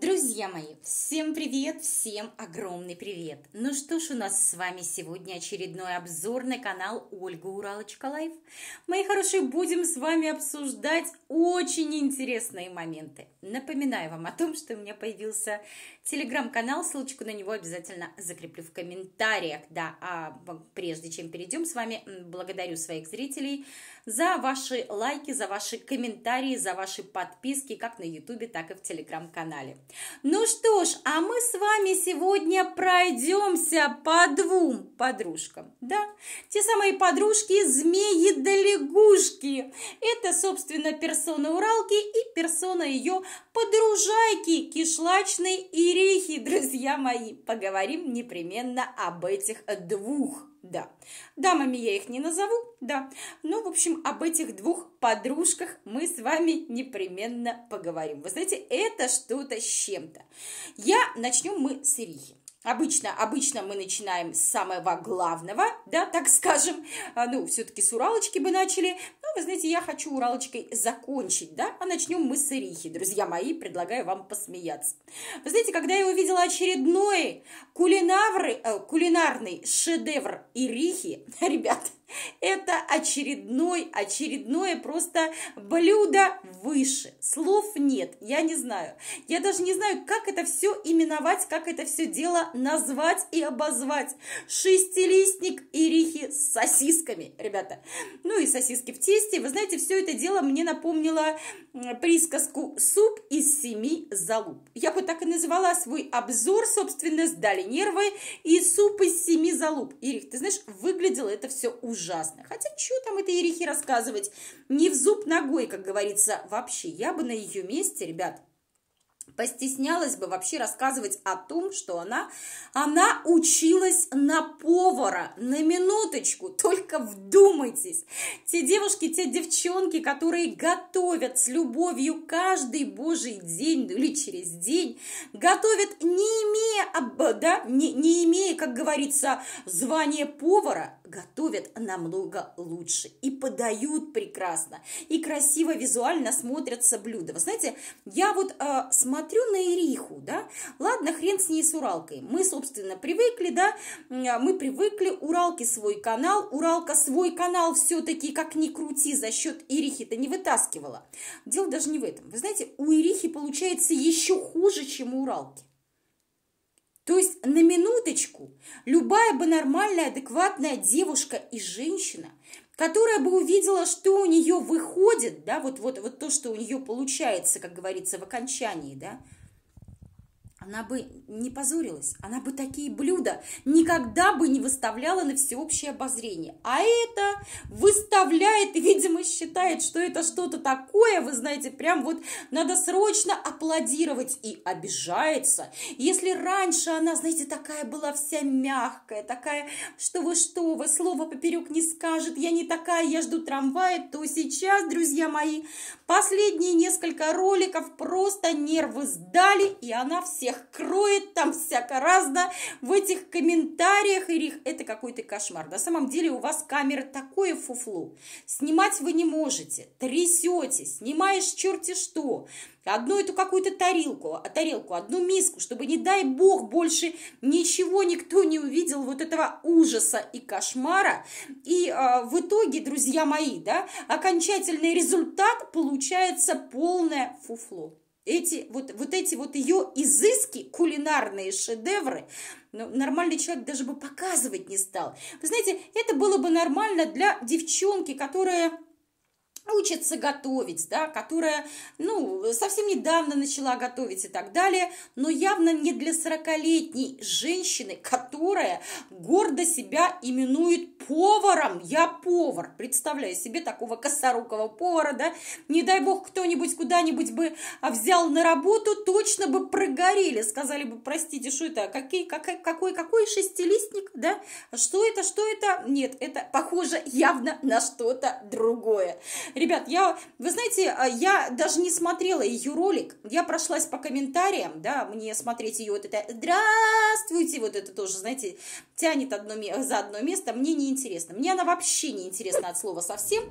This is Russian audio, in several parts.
Друзья мои, всем привет, всем огромный привет! Ну что ж, у нас с вами сегодня очередной обзор на канал Ольга Уралочка Лайф. Мои хорошие, будем с вами обсуждать очень интересные моменты. Напоминаю вам о том, что у меня появился телеграм-канал, ссылочку на него обязательно закреплю в комментариях. Да, а прежде чем перейдем с вами, благодарю своих зрителей за ваши лайки, за ваши комментарии, за ваши подписки, как на ютубе, так и в телеграм-канале. Ну что ж, а мы с вами сегодня пройдемся по двум подружкам, да? Те самые подружки змеи да лягушки. Это, собственно, персона Уралки и персона ее подружайки кишлачной Ирихи, друзья мои. Поговорим непременно об этих двух да. Дамами я их не назову, да. Но, ну, в общем, об этих двух подружках мы с вами непременно поговорим. Вы знаете, это что-то с чем-то. Я начнем мы с Ирихи. Обычно, обычно мы начинаем с самого главного, да, так скажем. А, ну, все-таки с Уралочки бы начали. Но, ну, вы знаете, я хочу Уралочкой закончить, да. А начнем мы с Ирихи, друзья мои, предлагаю вам посмеяться. Вы знаете, когда я увидела очередной кулинавры, э, кулинарный шедевр Ирихи, ребята. Это очередной, очередное просто блюдо выше. Слов нет, я не знаю. Я даже не знаю, как это все именовать, как это все дело назвать и обозвать. Шестилистник и рихи с сосисками, ребята. Ну и сосиски в тесте. Вы знаете, все это дело мне напомнило присказку «Суп из семи залуп». Я бы так и назвала свой обзор, собственно, «Сдали нервы» и «Суп из семи залуп». Ирих, ты знаешь, выглядело это все ужасно ужасно. Хотя, что там это ерехи рассказывать? Не в зуб ногой, как говорится, вообще. Я бы на ее месте, ребят, постеснялась бы вообще рассказывать о том, что она, она училась на повара, на минуточку, только вдумайтесь. Те девушки, те девчонки, которые готовят с любовью каждый божий день или через день, готовят не имея, да, не, не имея, как говорится, звания повара, готовят намного лучше и подают прекрасно, и красиво визуально смотрятся блюда. Вы знаете, я вот э, смотрю на Ириху, да, ладно, хрен с ней с Уралкой, мы, собственно, привыкли, да, а мы привыкли, Уралки свой канал, Уралка свой канал все-таки, как ни крути, за счет Ирихи-то не вытаскивала. Дело даже не в этом. Вы знаете, у Ирихи получается еще хуже, чем у Уралки. То есть, на минуточку, любая бы нормальная, адекватная девушка и женщина, которая бы увидела, что у нее выходит, да, вот, вот, вот то, что у нее получается, как говорится, в окончании, да, она бы не позорилась, она бы такие блюда никогда бы не выставляла на всеобщее обозрение. А это выставляет и, видимо, считает, что это что-то такое, вы знаете, прям вот надо срочно аплодировать и обижается. Если раньше она, знаете, такая была вся мягкая, такая, что вы, что вы, слово поперек не скажет, я не такая, я жду трамвая, то сейчас, друзья мои, последние несколько роликов просто нервы сдали, и она все всех кроет, там всяко разно, в этих комментариях, и это какой-то кошмар. На самом деле у вас камера такое фуфло, снимать вы не можете, трясете, снимаешь черти что, одну эту какую-то тарелку, а тарелку, одну миску, чтобы, не дай бог, больше ничего никто не увидел вот этого ужаса и кошмара. И э, в итоге, друзья мои, да, окончательный результат получается полное фуфло эти, вот, вот эти вот ее изыски, кулинарные шедевры, ну, нормальный человек даже бы показывать не стал. Вы знаете, это было бы нормально для девчонки, которая учится готовить, да, которая, ну, совсем недавно начала готовить и так далее, но явно не для 40-летней женщины, которая гордо себя именует поваром. Я повар, представляю себе такого косорукого повара, да, не дай бог кто-нибудь куда-нибудь бы взял на работу, точно бы прогорели, сказали бы, простите, что это, какой, какой, какой, какой шестилистник, да, что это, что это, нет, это похоже явно на что-то другое. Ребят, я, вы знаете, а, я даже не смотрела ее ролик, я прошлась по комментариям, да, мне смотреть ее вот это «Здравствуйте!» вот это тоже, знаете, тянет одно, за одно место, мне не интересно. Мне она вообще не интересна от слова совсем,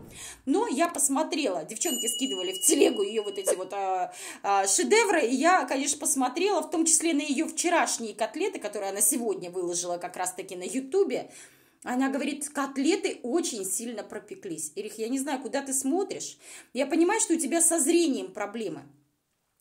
но я посмотрела, девчонки скидывали в телегу ее вот эти вот а, а, шедевры, и я, конечно, посмотрела, в том числе на ее вчерашние котлеты, которые она сегодня выложила как раз-таки на Ютубе, она говорит, котлеты очень сильно пропеклись. Ирих, я не знаю, куда ты смотришь. Я понимаю, что у тебя со зрением проблемы.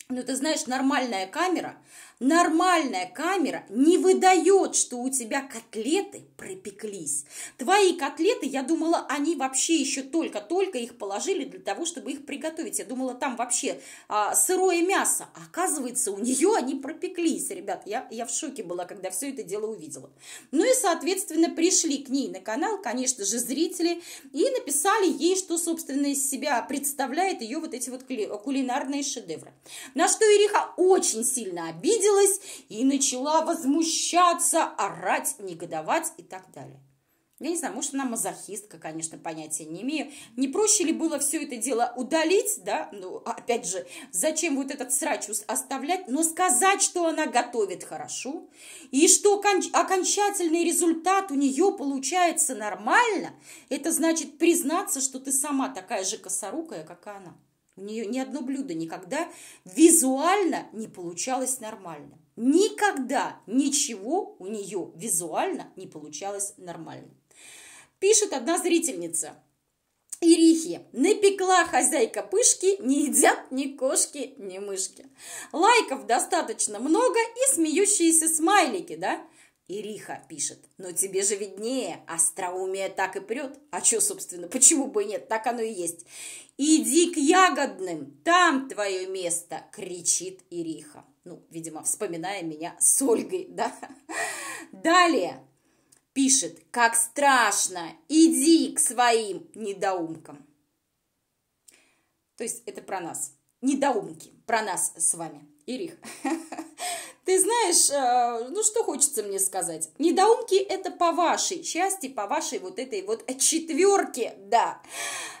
Но ты знаешь, нормальная камера, Нормальная камера не выдает, что у тебя котлеты пропеклись. Твои котлеты, я думала, они вообще еще только-только их положили для того, чтобы их приготовить. Я думала, там вообще а, сырое мясо. Оказывается, у нее они пропеклись, ребят. Я, я в шоке была, когда все это дело увидела. Ну и, соответственно, пришли к ней на канал, конечно же, зрители, и написали ей, что, собственно, из себя представляет ее вот эти вот кулинарные шедевры. На что Ириха очень сильно обиделась, обиделась и начала возмущаться, орать, негодовать и так далее. Я не знаю, может, она мазохистка, конечно, понятия не имею. Не проще ли было все это дело удалить, да? Ну, опять же, зачем вот этот срач оставлять? Но сказать, что она готовит хорошо, и что окончательный результат у нее получается нормально, это значит признаться, что ты сама такая же косорукая, как и она. У нее ни одно блюдо никогда визуально не получалось нормально. Никогда ничего у нее визуально не получалось нормально. Пишет одна зрительница. Ирихи. Напекла хозяйка пышки, не едят ни кошки, ни мышки. Лайков достаточно много и смеющиеся смайлики, да? Ириха пишет, но тебе же виднее, остроумие так и прет. А что, собственно, почему бы и нет, так оно и есть. Иди к ягодным, там твое место, кричит Ириха. Ну, видимо, вспоминая меня с Ольгой, да. Далее пишет, как страшно, иди к своим недоумкам. То есть это про нас, недоумки, про нас с вами, Ириха. Ты знаешь, э, ну что хочется мне сказать? Недоумки это по вашей части, по вашей вот этой вот четверке, да.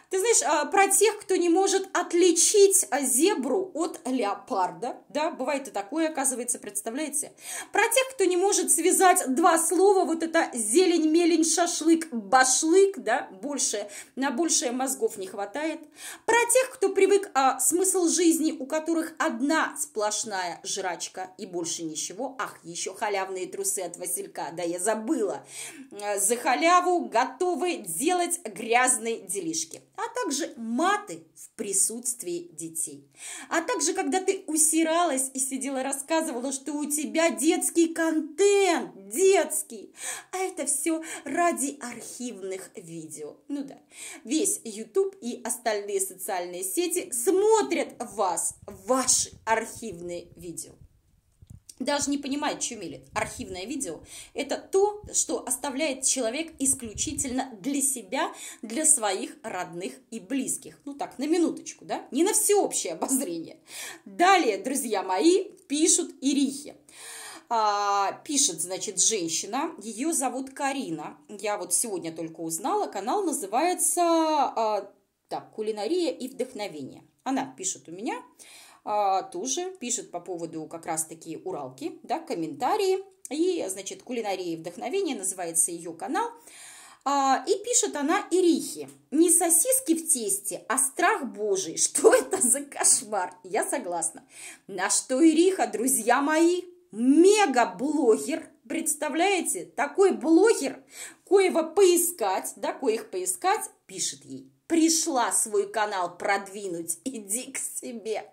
Ты знаешь, а, про тех, кто не может отличить а, зебру от леопарда, да, бывает и такое, оказывается, представляете? Про тех, кто не может связать два слова, вот это зелень, мелень, шашлык, башлык, да, больше, на большее мозгов не хватает. Про тех, кто привык а, смысл жизни, у которых одна сплошная жрачка и больше ничего. Ах, еще халявные трусы от Василька, да, я забыла. Э, за халяву готовы делать грязные делишки а также маты в присутствии детей. А также, когда ты усиралась и сидела, рассказывала, что у тебя детский контент, детский. А это все ради архивных видео. Ну да, весь YouTube и остальные социальные сети смотрят вас, ваши архивные видео даже не понимает, что чумелит. Архивное видео – это то, что оставляет человек исключительно для себя, для своих родных и близких. Ну так, на минуточку, да? Не на всеобщее обозрение. Далее, друзья мои, пишут Ирихи. А, пишет, значит, женщина, ее зовут Карина. Я вот сегодня только узнала, канал называется а, так, «Кулинария и вдохновение». Она пишет у меня – а, тоже пишет по поводу как раз-таки Уралки, да, комментарии. И, значит, кулинарии и вдохновение» называется ее канал. А, и пишет она Ирихи. «Не сосиски в тесте, а страх божий. Что это за кошмар?» Я согласна. На что Ириха, друзья мои, мега-блогер, представляете? Такой блогер, коего поискать, да, коих поискать, пишет ей. Пришла свой канал продвинуть, иди к себе.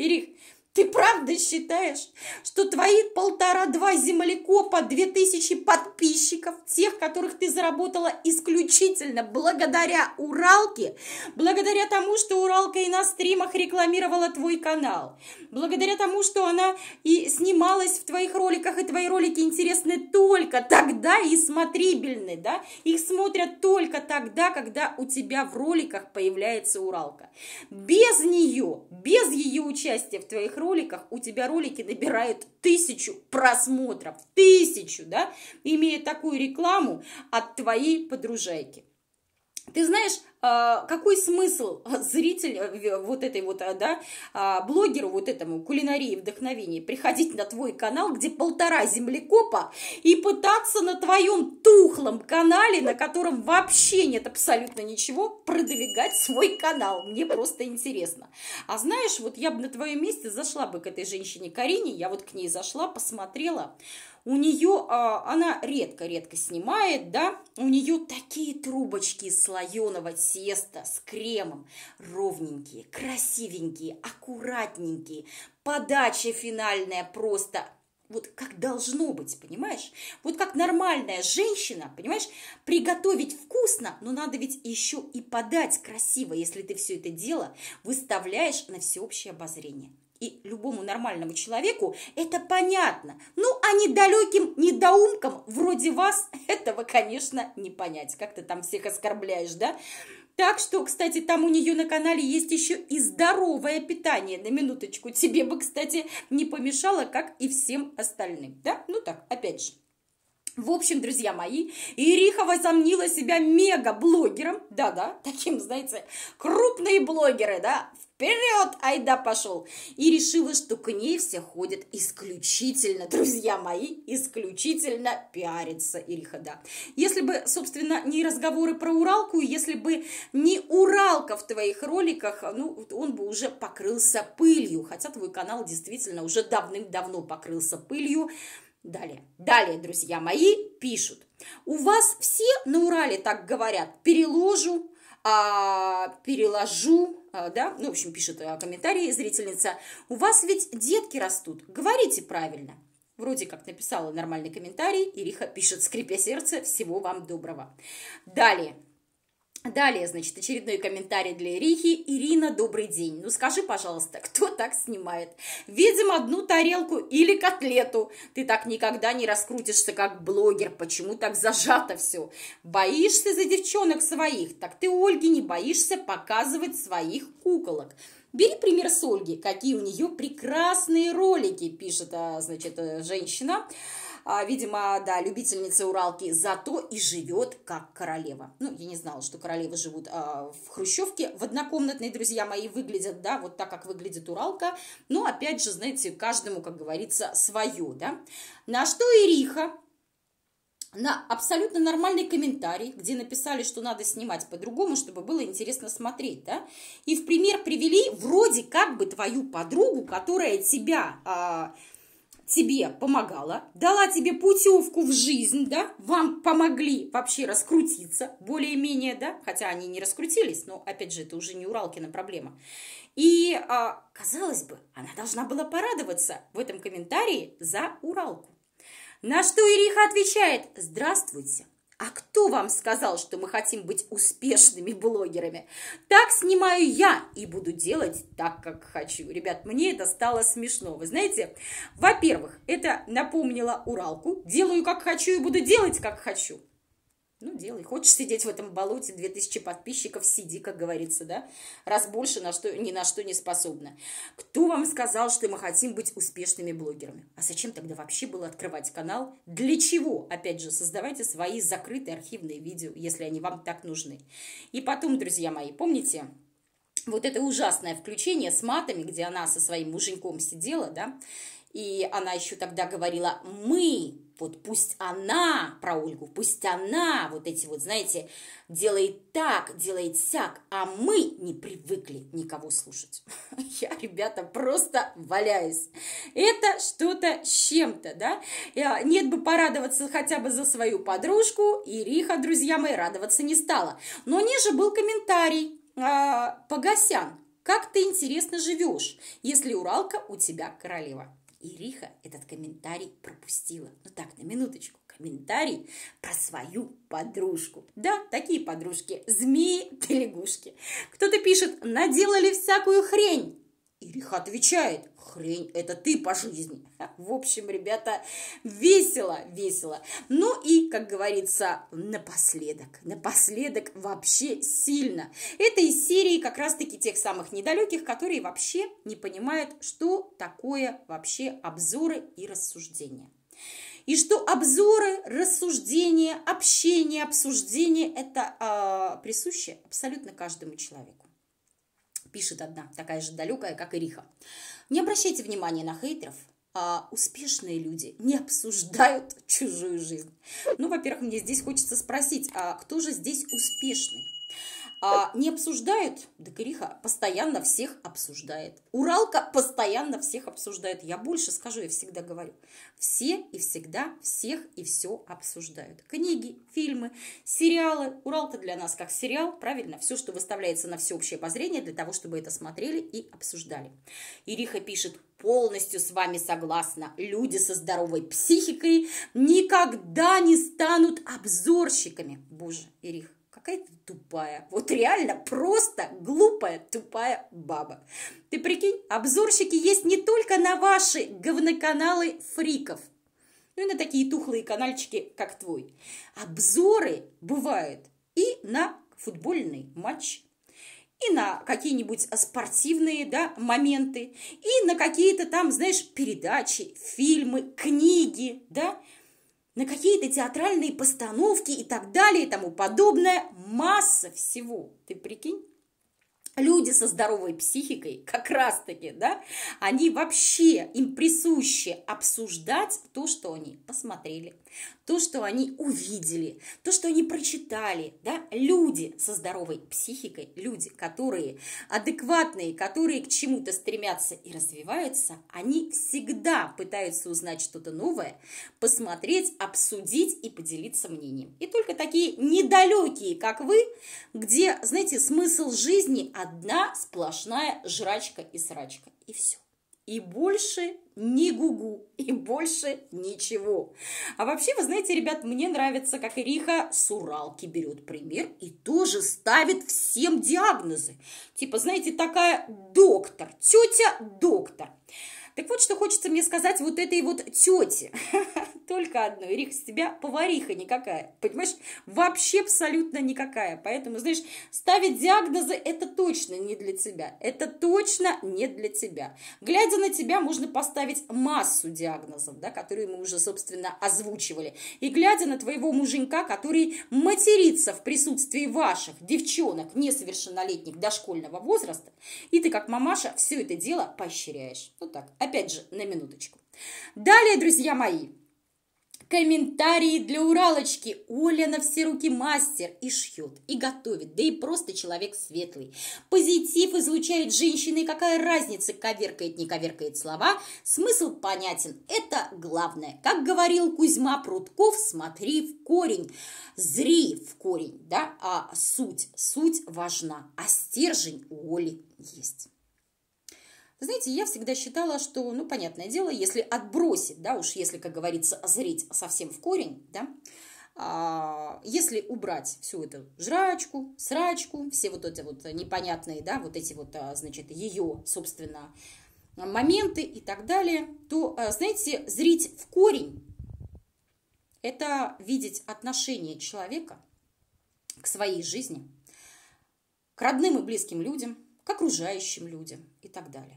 Ирик, ты правда считаешь, что твои полтора-два землякопа, две тысячи подписчиков, тех, которых ты заработала исключительно благодаря Уралке, благодаря тому, что Уралка и на стримах рекламировала твой канал, благодаря тому, что она и снималась в твоих роликах, и твои ролики интересны только тогда и смотрибельны, да? Их смотрят только тогда, когда у тебя в роликах появляется Уралка. Без нее, без ее участия в твоих роликах у тебя ролики набирают тысячу просмотров, тысячу, да, имея такую рекламу от твоей подружайки ты знаешь, а, какой смысл зритель э, вот этой вот, э, да, а, блогеру вот этому кулинарии вдохновения приходить на твой канал, где полтора землекопа, и пытаться на твоем тухлом канале, на котором вообще нет абсолютно ничего, продвигать свой канал. Мне просто интересно. А знаешь, вот я бы на твоем месте зашла бы к этой женщине Карине, я вот к ней зашла, посмотрела, у нее, а, она редко-редко снимает, да, у нее такие трубочки из слоеного теста с кремом, ровненькие, красивенькие, аккуратненькие, подача финальная просто вот как должно быть, понимаешь? Вот как нормальная женщина, понимаешь, приготовить вкусно, но надо ведь еще и подать красиво, если ты все это дело выставляешь на всеобщее обозрение. И любому нормальному человеку это понятно. Ну, а недалеким недоумкам вроде вас этого, конечно, не понять. Как ты там всех оскорбляешь, да? Так что, кстати, там у нее на канале есть еще и здоровое питание. На минуточку, тебе бы, кстати, не помешало, как и всем остальным. Да? Ну так, опять же. В общем, друзья мои, Ириха возомнила себя мега-блогером, да-да, таким, знаете, крупные блогеры, да, вперед, айда пошел, и решила, что к ней все ходят исключительно, друзья мои, исключительно пиарится Ириха, да. Если бы, собственно, не разговоры про Уралку, если бы не Уралка в твоих роликах, ну, он бы уже покрылся пылью, хотя твой канал действительно уже давным-давно покрылся пылью, Далее, далее, друзья мои, пишут. У вас все на Урале так говорят, переложу, а, переложу, а, да, ну, в общем, пишет а, комментарий зрительница. У вас ведь детки растут, говорите правильно. Вроде как написала нормальный комментарий, Ириха пишет, скрипя сердце, всего вам доброго. Далее, Далее, значит, очередной комментарий для Ирихи. Ирина, добрый день. Ну скажи, пожалуйста, кто так снимает? Видим одну тарелку или котлету. Ты так никогда не раскрутишься, как блогер. Почему так зажато все? Боишься за девчонок своих? Так ты, Ольги, не боишься показывать своих куколок. Бери пример с Ольги, какие у нее прекрасные ролики, пишет, а, значит, э, женщина. А, видимо, да, любительница Уралки, зато и живет как королева. Ну, я не знала, что королевы живут а, в Хрущевке, в однокомнатной, друзья мои, выглядят, да, вот так, как выглядит Уралка. Но, опять же, знаете, каждому, как говорится, свое, да. На что Ириха на абсолютно нормальный комментарий, где написали, что надо снимать по-другому, чтобы было интересно смотреть, да, и в пример привели вроде как бы твою подругу, которая тебя... А, тебе помогала, дала тебе путевку в жизнь, да, вам помогли вообще раскрутиться более-менее, да, хотя они не раскрутились, но, опять же, это уже не Уралкина проблема. И, а, казалось бы, она должна была порадоваться в этом комментарии за Уралку. На что Ириха отвечает «Здравствуйте, а кто вам сказал, что мы хотим быть успешными блогерами? Так снимаю я и буду делать так, как хочу. Ребят, мне это стало смешно. Вы знаете, во-первых, это напомнило Уралку. Делаю, как хочу и буду делать, как хочу. Ну, делай. Хочешь сидеть в этом болоте, 2000 подписчиков, сиди, как говорится, да? Раз больше на что, ни на что не способна. Кто вам сказал, что мы хотим быть успешными блогерами? А зачем тогда вообще было открывать канал? Для чего? Опять же, создавайте свои закрытые архивные видео, если они вам так нужны. И потом, друзья мои, помните, вот это ужасное включение с матами, где она со своим муженьком сидела, да, и она еще тогда говорила «мы», вот пусть она про Ольгу, пусть она вот эти вот, знаете, делает так, делает сяк, а мы не привыкли никого слушать. Я, ребята, просто валяюсь. Это что-то с чем-то, да? Э, нет бы порадоваться хотя бы за свою подружку, Ириха, друзья мои, радоваться не стала. Но ниже был комментарий э, Погосян. Как ты интересно живешь, если Уралка у тебя королева. Ириха этот комментарий пропустила. Ну так, на минуточку, комментарий про свою подружку. Да, такие подружки, змеи да лягушки. Кто-то пишет, наделали всякую хрень. Герих отвечает, хрень, это ты по жизни. В общем, ребята, весело, весело. Ну и, как говорится, напоследок, напоследок вообще сильно. Это из серии как раз-таки тех самых недалеких, которые вообще не понимают, что такое вообще обзоры и рассуждения. И что обзоры, рассуждения, общение, обсуждение – это э, присуще абсолютно каждому человеку пишет одна, такая же далекая, как и Риха. Не обращайте внимания на хейтеров, а успешные люди не обсуждают чужую жизнь. Ну, во-первых, мне здесь хочется спросить, а кто же здесь успешный? а, не обсуждает, Декариха постоянно всех обсуждает. Уралка постоянно всех обсуждает. Я больше скажу, я всегда говорю. Все и всегда всех и все обсуждают. Книги, фильмы, сериалы. Уралка для нас как сериал, правильно? Все, что выставляется на всеобщее обозрение, для того, чтобы это смотрели и обсуждали. Ириха пишет, полностью с вами согласна. Люди со здоровой психикой никогда не станут обзорщиками. Боже, Ирих, Какая то тупая. Вот реально просто глупая, тупая баба. Ты прикинь, обзорщики есть не только на ваши говноканалы фриков, ну и на такие тухлые канальчики, как твой. Обзоры бывают и на футбольный матч, и на какие-нибудь спортивные да, моменты, и на какие-то там, знаешь, передачи, фильмы, книги, да, на какие-то театральные постановки и так далее и тому подобное. Масса всего, ты прикинь? люди со здоровой психикой, как раз-таки, да, они вообще, им присуще обсуждать то, что они посмотрели, то, что они увидели, то, что они прочитали, да, люди со здоровой психикой, люди, которые адекватные, которые к чему-то стремятся и развиваются, они всегда пытаются узнать что-то новое, посмотреть, обсудить и поделиться мнением. И только такие недалекие, как вы, где, знаете, смысл жизни – Одна сплошная жрачка и срачка. И все. И больше ни гугу, и больше ничего. А вообще, вы знаете, ребят, мне нравится, как Ириха с Уралки берет пример и тоже ставит всем диагнозы. Типа, знаете, такая доктор, тетя доктор. Так вот, что хочется мне сказать вот этой вот тете. Только одной. Рих, с тебя повариха никакая. Понимаешь? Вообще абсолютно никакая. Поэтому, знаешь, ставить диагнозы это точно не для тебя. Это точно не для тебя. Глядя на тебя, можно поставить массу диагнозов, да, которые мы уже, собственно, озвучивали. И глядя на твоего муженька, который матерится в присутствии ваших девчонок, несовершеннолетних, дошкольного возраста, и ты, как мамаша, все это дело поощряешь. Вот так. Опять же, на минуточку. Далее, друзья мои, комментарии для Уралочки. Оля на все руки мастер и шьет, и готовит, да и просто человек светлый. Позитив излучает женщины. какая разница, коверкает, не коверкает слова. Смысл понятен, это главное. Как говорил Кузьма Прутков, смотри в корень, зри в корень, да, а суть, суть важна, а стержень у Оли есть. Знаете, я всегда считала, что, ну, понятное дело, если отбросить, да, уж если, как говорится, озреть совсем в корень, да, а, если убрать всю эту жрачку, срачку, все вот эти вот непонятные, да, вот эти вот, а, значит, ее, собственно, моменты и так далее, то, а, знаете, зрить в корень – это видеть отношение человека к своей жизни, к родным и близким людям, к окружающим людям и так далее.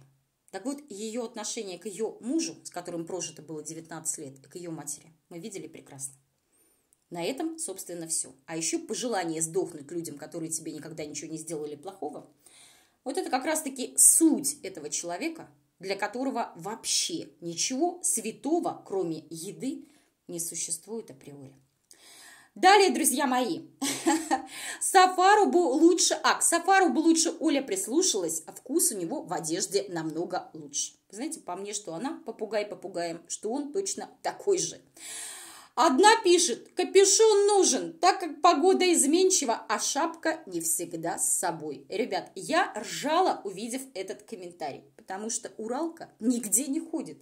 Так вот, ее отношение к ее мужу, с которым прожито было 19 лет, и к ее матери, мы видели прекрасно. На этом, собственно, все. А еще пожелание сдохнуть людям, которые тебе никогда ничего не сделали плохого, вот это как раз-таки суть этого человека, для которого вообще ничего святого, кроме еды, не существует априори. Далее, друзья мои, Сафару бы лучше... А, к Сафару бы лучше Оля прислушалась, а вкус у него в одежде намного лучше. Знаете, по мне, что она попугай попугаем, что он точно такой же. Одна пишет, капюшон нужен, так как погода изменчива, а шапка не всегда с собой. Ребят, я ржала, увидев этот комментарий потому что Уралка нигде не ходит.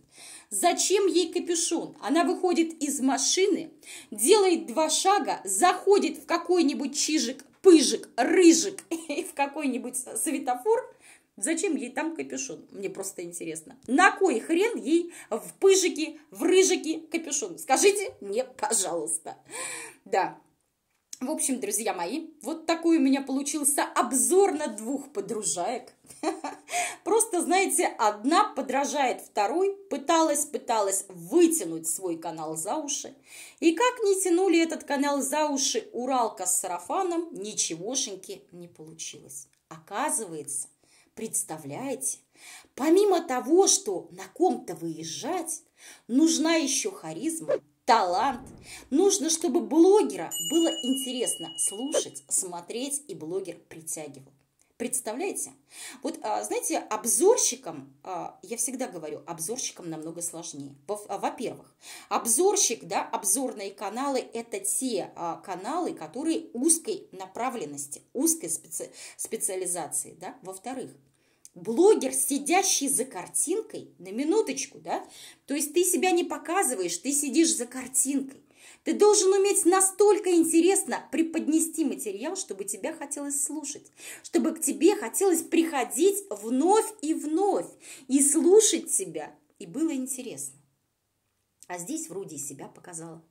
Зачем ей капюшон? Она выходит из машины, делает два шага, заходит в какой-нибудь чижик, пыжик, рыжик и в какой-нибудь светофор. Зачем ей там капюшон? Мне просто интересно. На кой хрен ей в пыжике, в рыжике капюшон? Скажите мне, пожалуйста. Да, в общем, друзья мои, вот такой у меня получился обзор на двух подружаек. Просто, знаете, одна подражает второй, пыталась, пыталась вытянуть свой канал за уши. И как не тянули этот канал за уши Уралка с сарафаном, ничегошеньки не получилось. Оказывается, представляете, помимо того, что на ком-то выезжать, нужна еще харизма, талант. Нужно, чтобы блогера было интересно слушать, смотреть, и блогер притягивал. Представляете? Вот, а, знаете, обзорщикам, а, я всегда говорю, обзорщикам намного сложнее. А, во-первых, обзорщик, да, обзорные каналы – это те каналы, которые узкой направленности, узкой специ специализации, да. Во-вторых, блогер, сидящий за картинкой, на минуточку, да, то есть ты себя не показываешь, ты сидишь за картинкой. Ты должен уметь настолько интересно преподнести материал, чтобы тебя хотелось слушать, чтобы к тебе хотелось приходить вновь и вновь и слушать тебя. И было интересно. А здесь вроде и себя показала.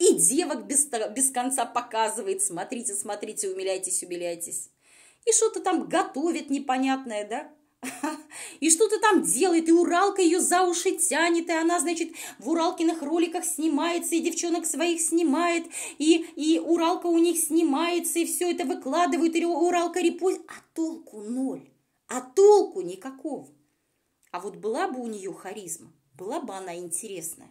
И девок без, без конца показывает, смотрите, смотрите, умиляйтесь, умиляйтесь. И что-то там готовит непонятное, да? И что-то там делает, и Уралка ее за уши тянет, и она, значит, в Уралкиных роликах снимается, и девчонок своих снимает, и, и Уралка у них снимается, и все это выкладывают, и Уралка репост... А толку ноль, а толку никакого. А вот была бы у нее харизма, была бы она интересная.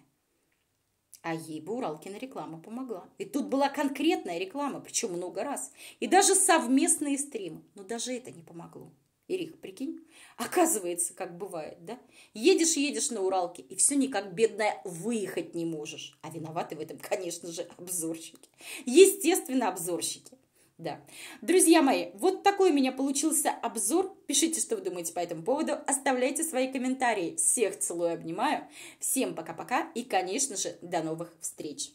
А ей бы Уралкина реклама помогла. И тут была конкретная реклама, причем много раз. И даже совместные стримы. Но даже это не помогло. Ирих, прикинь, оказывается, как бывает, да? Едешь-едешь на Уралке, и все никак, бедная, выехать не можешь. А виноваты в этом, конечно же, обзорщики. Естественно, обзорщики. Да. Друзья мои, вот такой у меня получился обзор. Пишите, что вы думаете по этому поводу. Оставляйте свои комментарии. Всех целую, обнимаю. Всем пока-пока и, конечно же, до новых встреч.